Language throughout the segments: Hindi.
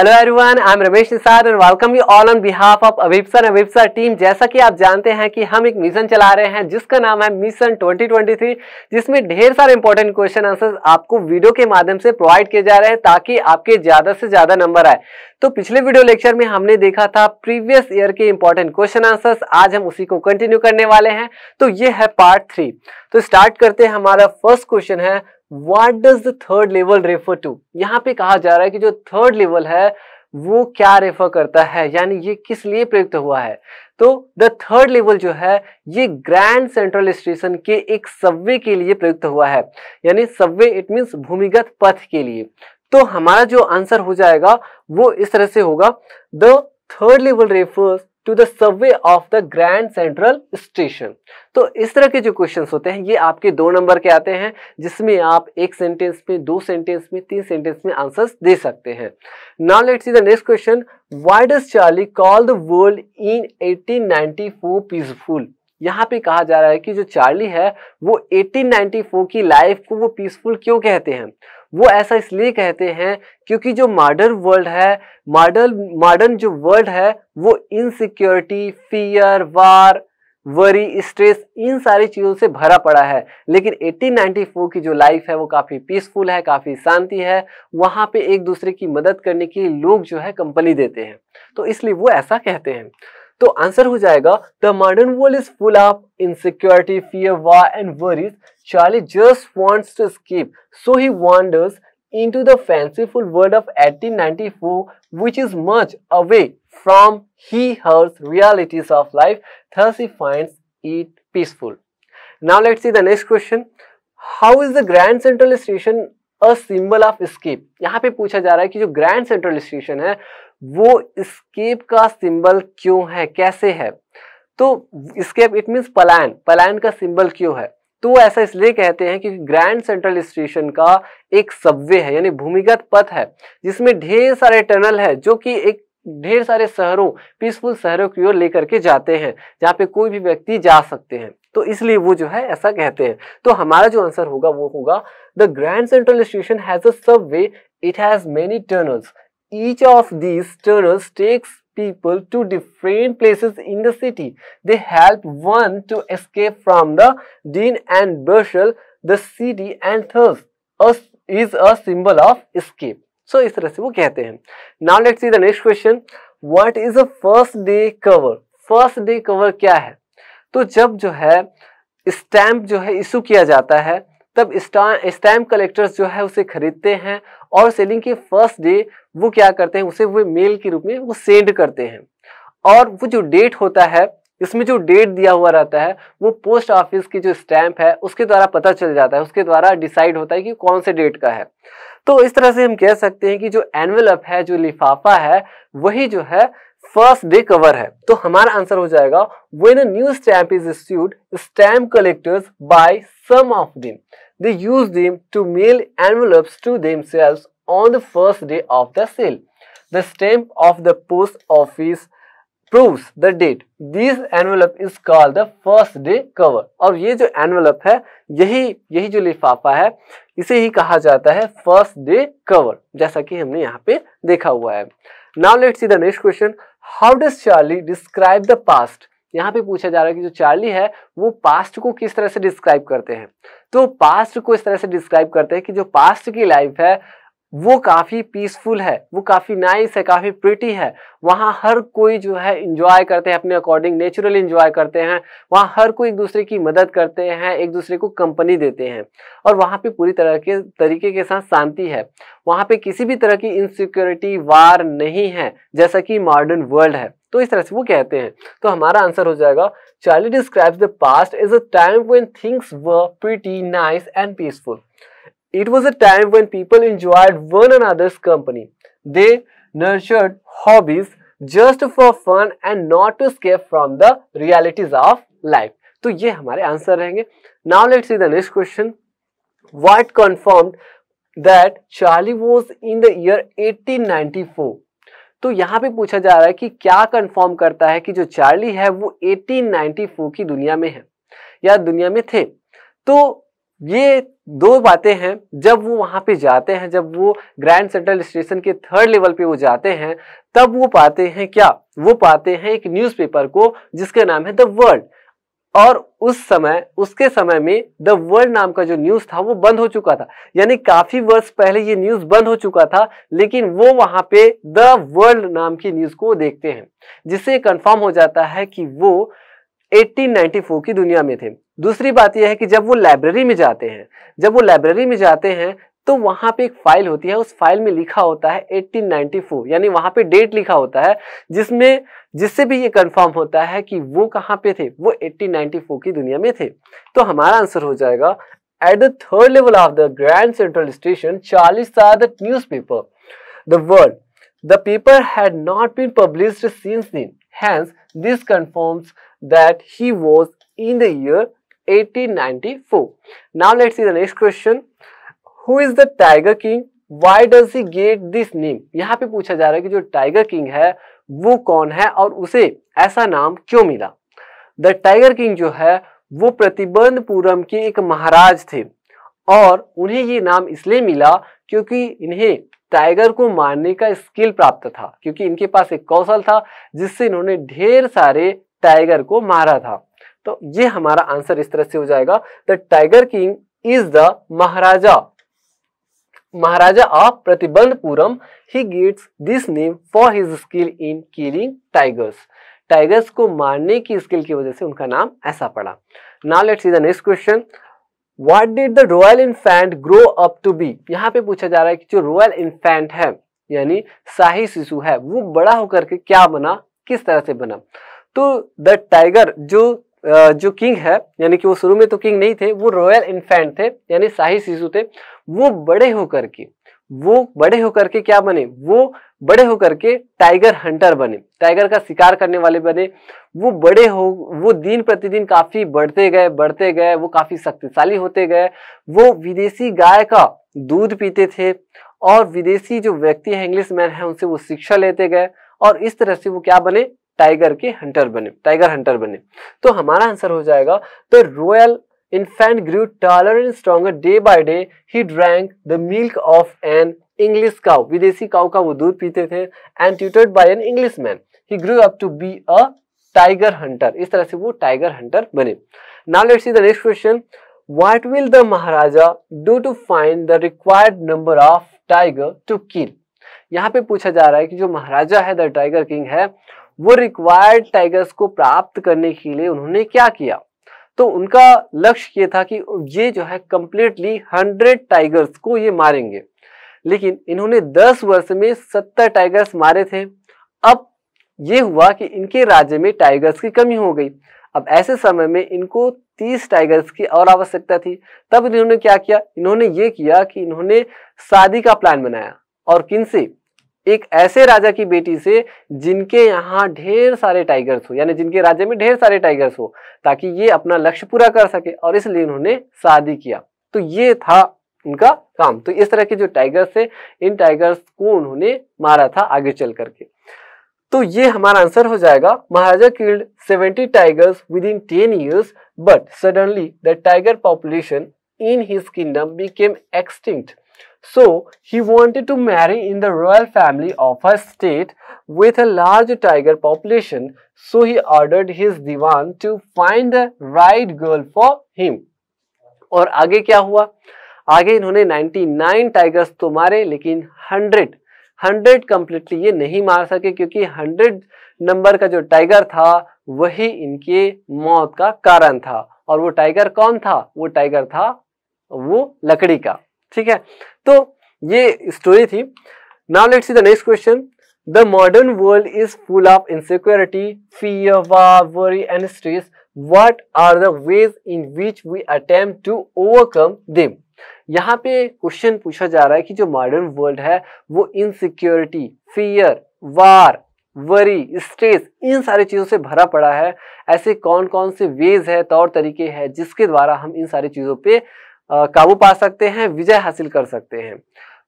Hello everyone I am Ramesh Nisar and welcome you all on behalf of Abhipsar Abhipsar team जैसा कि आप जानते हैं कि हम एक मिशन चला रहे हैं जिसका नाम है मिशन 2023 जिसमें ढेर सारे इंपॉर्टेंट क्वेश्चन आंसर्स आपको वीडियो के माध्यम से प्रोवाइड किए जा रहे हैं ताकि आपके ज़्यादा से ज़्यादा नंबर आए तो पिछले वीडियो लेक्चर में हमने देखा था प्रीवियस ईयर के इंपॉर्टेंट क्वेश्चन आंसर्स आज हम उसी को कंटिन्यू करने वाले हैं तो ये है पार्ट थ्री तो स्टार्ट करते हैं हमारा फर्स्ट क्वेश्चन है what does the third level refer to यहाँ पे कहा जा रहा है कि जो थर्ड लेवल है वो क्या रेफर करता है यानी ये किस लिए प्रयुक्त हुआ है तो द थर्ड लेवल जो है ये ग्रैंड सेंट्रल स्टेशन के एक सब्वे के लिए प्रयुक्त हुआ है यानी सब्वे इट मीन्स भूमिगत पथ के लिए तो हमारा जो आंसर हो जाएगा वो इस तरह से होगा the third level refers to the subway of the Grand Central Station तो इस तरह के जो क्वेश्चन होते हैं ये आपके दो नंबर के आते हैं जिसमें आप एक सेंटेंस में दो सेंटेंस में तीन सेंटेंस में आंसर्स दे सकते हैं now let's see the next question why does Charlie call the world in 1894 peaceful यहाँ पे कहा जा रहा है कि जो चार्ली है वो 1894 की लाइफ को वो पीसफुल क्यों कहते हैं वो ऐसा इसलिए कहते हैं क्योंकि जो मॉडर्न वर्ल्ड है मॉडर्न मॉडर्न जो वर्ल्ड है वो insecurity fear war worry stress इन सारी चीज़ों से भरा पड़ा है लेकिन 1894 की जो लाइफ है वो काफ़ी पीसफुल है काफ़ी शांति है वहाँ पे एक दूसरे की मदद करने के लिए लोग जो है कंपनी देते हैं तो इसलिए वो ऐसा कहते हैं तो आंसर हो जाएगा the modern world is full of insecurity fear war and worries Charlie just wants to escape so he wanders into the fanciful world of eighteen ninety four which is much away from he harsh realities of life thus he find it peaceful now let see the next question how is the Grand Central Station a symbol of escape यहाँ पे पूछा जा रहा है कि जो ग्रैंड सेंट्रल स्टेशन है वो स्केप का सिंबल क्यों है कैसे है तो स्केप इट मीन्स पलायन पलायन का सिंबल क्यों है तो ऐसा इसलिए कहते हैं क्योंकि ग्रैंड सेंट्रल स्टेशन का एक सबवे है यानी भूमिगत पथ है जिसमें ढेर सारे टनल है जो कि एक ढेर सारे शहरों पीसफुल शहरों की ओर लेकर के जाते हैं जहाँ पे कोई भी व्यक्ति जा सकते हैं तो इसलिए वो जो है ऐसा कहते हैं तो हमारा जो आंसर होगा वो होगा the Grand Central Station has a subway it has many tunnels each of these tourists takes people to different places in the city. They help one to escape from the Dean and bushel, the city and thus is a symbol of escape. So इस तरह से वो कहते हैं Now let's see the next question. What is a first day cover? First day cover क्या है तो जब जो है स्टैम्प जो है इशू किया जाता है तब स्टैम्प कलेक्टर्स जो है उसे खरीदते हैं और सेलिंग के फर्स्ट डे वो क्या करते हैं उसे वो मेल के रूप में वो सेंड करते हैं और वो जो डेट होता है इसमें जो डेट दिया हुआ रहता है वो पोस्ट ऑफिस की जो स्टैम्प है उसके द्वारा पता चल जाता है उसके द्वारा डिसाइड होता है कि कौन से डेट का है तो इस तरह से हम कह सकते हैं कि जो एनवेलप है जो लिफाफा है वही जो है फर्स्ट डे कवर है तो हमारा आंसर हो जाएगा when a new stamp is issued stamp collectors buy some of them they to them to mail envelopes to themselves on the first day of the sale. The stamp of the post office proves the date. This envelope is called the first day cover. और ये जो envelope है यही यही जो लिफाफा है इसे ही कहा जाता है first day cover. जैसा कि हमने यहाँ पे देखा हुआ है Now let's see the next question. How does Charlie describe the past? यहाँ पे पूछा जा रहा है कि जो चार्ली है वो पास्ट को किस तरह से डिस्क्राइब करते हैं तो पास्ट को इस तरह से डिस्क्राइब करते हैं कि जो पास्ट की लाइफ है वो काफ़ी पीसफुल है वो काफ़ी नाइस है काफ़ी प्रिटी है वहाँ हर कोई जो है इंजॉय करते हैं अपने अकॉर्डिंग नेचुरल इंजॉय करते हैं वहाँ हर कोई एक दूसरे की मदद करते हैं एक दूसरे को कंपनी देते हैं और वहाँ पे पूरी तरह के तरीके के साथ शांति है वहाँ पे किसी भी तरह की इनसिक्योरिटी वार नहीं है जैसा कि मॉडर्न वर्ल्ड है तो इस तरह से वो कहते हैं तो हमारा आंसर हो जाएगा child describes the past is a time when things were pretty nice and peaceful It was a time when people enjoyed one another's company. They nurtured hobbies just for fun and not to escape from the realities of life. to ye hamare answer rahenge now let's see the next question what confirmed that charlie was in the year 1894 तो यहाँ पे पूछा जा रहा है कि क्या कंफर्म करता है कि जो चार्ली है वो 1894 की दुनिया में है या दुनिया में थे तो ये दो बातें हैं जब वो वहाँ पे जाते हैं जब वो ग्रैंड सेंट्रल स्टेशन के थर्ड लेवल पे वो जाते हैं तब वो पाते हैं क्या वो पाते हैं एक न्यूज़पेपर को जिसका नाम है द वर्ल्ड और उस समय उसके समय में द वर्ल्ड नाम का जो न्यूज़ था वो बंद हो चुका था यानी काफ़ी वर्ष पहले ये न्यूज़ बंद हो चुका था लेकिन वो वहाँ पे द वर्ल्ड नाम की न्यूज़ को देखते हैं जिससे कंफर्म हो जाता है कि वो 1894 की दुनिया में थे दूसरी बात यह है कि जब वो लाइब्रेरी में जाते हैं जब वो लाइब्रेरी में जाते हैं तो वहां पे एक फाइल होती है उस फाइल में लिखा होता है 1894 यानी वहां पे डेट लिखा होता है जिसमें जिससे भी ये कंफर्म होता है कि वो कहाँ पे थे वो 1894 की दुनिया में थे तो हमारा आंसर हो जाएगा at the third level of the Grand Central Station Charlie's news paper the World the paper had not been publish since then this confirms that he was in the year 1894. Now let's see the next question. Who is the Tiger King? Why does he get this name? यहाँ पे पूछा जा रहा है कि जो tiger king है वो कौन है और उसे ऐसा नाम क्यों मिला the tiger king जो है वो प्रतिबंधपुरम के एक महाराज थे और उन्हें ये नाम इसलिए मिला क्योंकि इन्हें टाइगर को मारने का स्किल प्राप्त था क्योंकि इनके पास एक कौशल था जिससे इन्होंने ढेर सारे टाइगर को मारा था तो ये हमारा आंसर इस तरह से हो जाएगा the tiger king is the Maharaja Maharaja of Pratibandhapuram he gets this name for his skill in killing tigers tigers को मारने की स्किल की वजह से उनका नाम ऐसा पड़ा now let's see the next question what did the royal infant grow up to be यहाँ पे पूछा जा रहा है कि जो रॉयल इन्फेंट है यानी शाही शिशु है वो बड़ा होकर के क्या बना किस तरह से बना तो द टाइगर जो जो किंग है यानी कि वो शुरू में तो किंग नहीं थे वो रॉयल इन्फेंट थे यानी शाही शिशु थे वो बड़े होकर के वो बड़े होकर के क्या बने वो बड़े होकर के टाइगर हंटर बने टाइगर का शिकार करने वाले बने वो बड़े हो वो दिन प्रतिदिन काफ़ी बढ़ते गए बढ़ते गए वो काफ़ी शक्तिशाली होते गए वो विदेशी गाय का दूध पीते थे और विदेशी जो व्यक्ति है इंग्लिश मैन है उनसे वो शिक्षा लेते गए और इस तरह से वो क्या बने टाइगर के हंटर बने टाइगर हंटर बने तो हमारा आंसर हो जाएगा the royal infant grew taller and stronger day by day he drank the milk of an English cow विदेशी काउ का वो दूध पीते थे and tutored by an English man he grew up to be a tiger hunter इस तरह से वो टाइगर हंटर बने now let's see the next question what will the Maharaja do to find the required number of tiger to किल यहाँ पे पूछा जा रहा है कि जो महाराजा है द टाइगर किंग है वो रिक्वायर्ड टाइगर्स को प्राप्त करने के लिए उन्होंने क्या किया तो उनका लक्ष्य ये था कि ये जो है कम्प्लीटली हंड्रेड टाइगर्स को ये मारेंगे लेकिन इन्होंने दस वर्ष में सत्तर टाइगर्स मारे थे अब ये हुआ कि इनके राज्य में टाइगर्स की कमी हो गई अब ऐसे समय में इनको तीस टाइगर्स की और आवश्यकता थी तब इन्होंने क्या किया इन्होंने ये किया कि इन्होंने शादी का प्लान बनाया और किनसे एक ऐसे राजा की बेटी से जिनके यहाँ ढेर सारे टाइगर्स हो यानी जिनके राज्य में ढेर सारे टाइगर्स हो ताकि ये अपना लक्ष्य पूरा कर सके और इसलिए उन्होंने शादी किया तो ये था उनका काम तो इस तरह के जो टाइगर्स थे इन टाइगर्स को उन्होंने मारा था आगे चल करके तो ये हमारा आंसर हो जाएगा Maharaja killed 70 tigers within 10 years but suddenly the tiger population in his kingdom became extinct So he wanted to marry in the royal family of her state with a large tiger population. So he ordered his divan to find the right girl for him. और आगे क्या हुआ आगे इन्होंने 99 टाइगर्स तो मारे लेकिन 100 100 कम्प्लीटली ये नहीं मार सके क्योंकि 100 नंबर का जो टाइगर था वही इनके मौत का कारण था और वो टाइगर कौन था वो टाइगर था वो लकड़ी का ठीक है तो ये स्टोरी थी now let's see the next question the modern world is full of insecurity fear worry and stress what are the ways in which we attempt to overcome them यहाँ पे क्वेश्चन पूछा जा रहा है कि जो मॉडर्न वर्ल्ड है वो insecurity fear war worry stress इन सारी चीज़ों से भरा पड़ा है ऐसे कौन कौन से वेज है तौर तरीके हैं जिसके द्वारा हम इन सारी चीज़ों पे काबू पा सकते हैं विजय हासिल कर सकते हैं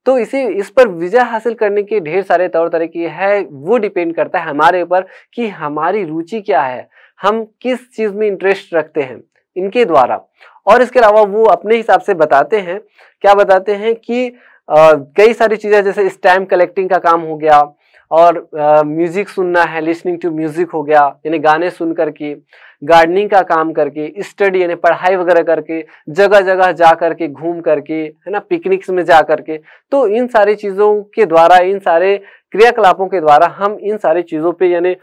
तो इसी इस पर विजय हासिल करने के ढेर सारे तौर तरीके हैं वो डिपेंड करता है हमारे ऊपर कि हमारी रुचि क्या है हम किस चीज़ में इंटरेस्ट रखते हैं इनके द्वारा और इसके अलावा वो अपने हिसाब से बताते हैं क्या बताते हैं कि कई सारी चीज़ें जैसे स्टैम्प कलेक्टिंग का काम हो गया और म्यूज़िक सुनना है लिसनिंग टू म्यूज़िक हो गया यानी गाने सुन करके गार्डनिंग का काम करके स्टडी यानी पढ़ाई वगैरह करके जगह जगह जा करके घूम करके है ना पिकनिक्स में जा करके तो इन सारी चीज़ों के द्वारा इन सारे क्रियाकलापों के द्वारा हम इन सारी चीज़ों पे यानी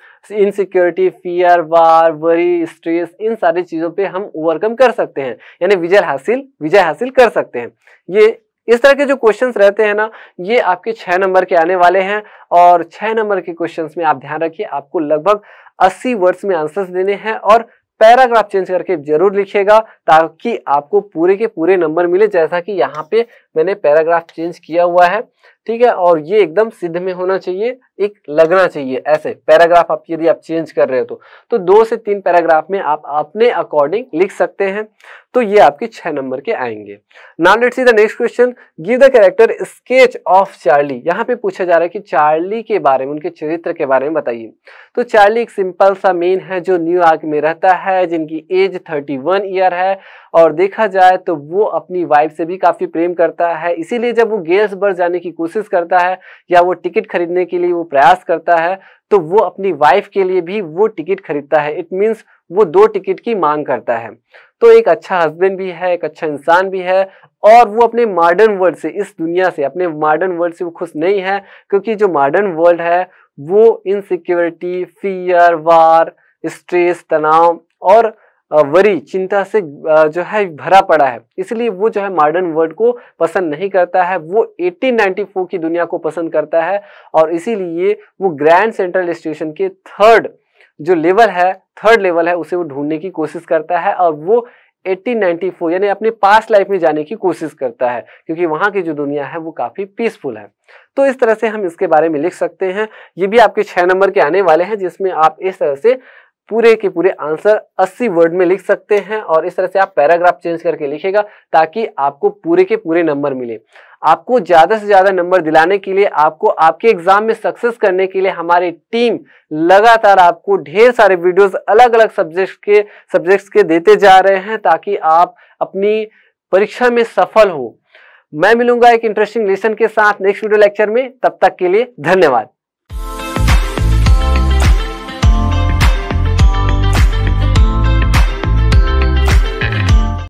insecurity fear war worry stress इन सारी चीज़ों पे हम ओवरकम कर सकते हैं यानी विजय हासिल विजय हासिल कर सकते हैं ये इस तरह के जो क्वेश्चंस रहते हैं ना ये आपके छह नंबर के आने वाले हैं और छह नंबर के क्वेश्चंस में आप ध्यान रखिए आपको लगभग 80 वर्ड्स में आंसर्स देने हैं और पैराग्राफ चेंज करके जरूर लिखिएगा ताकि आपको पूरे के पूरे नंबर मिले जैसा कि यहाँ पे मैंने पैराग्राफ चेंज किया हुआ है ठीक है और ये एकदम सिद्ध में होना चाहिए एक लगना चाहिए ऐसे पैराग्राफ आप यदि आप चेंज कर रहे हो तो, तो दो से तीन पैराग्राफ में आप अपने अकॉर्डिंग लिख सकते हैं तो ये आपके छह नंबर के आएंगे now let's see the next question give the character sketch of Charlie यहाँ पे पूछा जा रहा है कि चार्ली के बारे में उनके चरित्र के बारे में बताइए तो चार्ली एक सिंपल सा मेन है जो न्यूयॉर्क में रहता है जिनकी एज थर्टी वन ईयर है और देखा जाए तो वो अपनी वाइफ से भी काफी प्रेम करता है इसीलिए जब वो गेल्स गेल्सबर्ग जाने की कोशिश कोशिश करता है या वो टिकट खरीदने के लिए वो प्रयास करता है तो वो अपनी वाइफ के लिए भी वो टिकट खरीदता है इट मीन्स वो दो टिकट की मांग करता है तो एक अच्छा हस्बैंड भी है एक अच्छा इंसान भी है और वो अपने मॉडर्न वर्ल्ड से इस दुनिया से अपने मॉडर्न वर्ल्ड से वो खुश नहीं है क्योंकि जो मॉडर्न वर्ल्ड है वो इनसिक्योरिटी फियर वार स्ट्रेस तनाव और वरी चिंता से जो है भरा पड़ा है इसलिए वो जो है मॉडर्न वर्ल्ड को पसंद नहीं करता है वो 1894 की दुनिया को पसंद करता है और इसीलिए वो ग्रैंड सेंट्रल स्टेशन के थर्ड जो लेवल है थर्ड लेवल है उसे वो ढूंढने की कोशिश करता है और वो 1894 यानी अपने पास्ट लाइफ में जाने की कोशिश करता है क्योंकि वहाँ की जो दुनिया है वो काफ़ी पीसफुल है तो इस तरह से हम इसके बारे में लिख सकते हैं ये भी आपके छः नंबर के आने वाले हैं जिसमें आप इस तरह से पूरे के पूरे आंसर 80 वर्ड में लिख सकते हैं और इस तरह से आप पैराग्राफ चेंज करके लिखेगा ताकि आपको पूरे के पूरे नंबर मिले आपको ज़्यादा से ज़्यादा नंबर दिलाने के लिए आपको आपके एग्जाम में सक्सेस करने के लिए हमारी टीम लगातार आपको ढेर सारे वीडियोस अलग अलग सब्जेक्ट्स के सब्जेक्ट्स के देते जा रहे हैं ताकि आप अपनी परीक्षा में सफल हो मैं मिलूंगा एक इंटरेस्टिंग लेसन के साथ नेक्स्ट वीडियो लेक्चर में तब तक के लिए धन्यवाद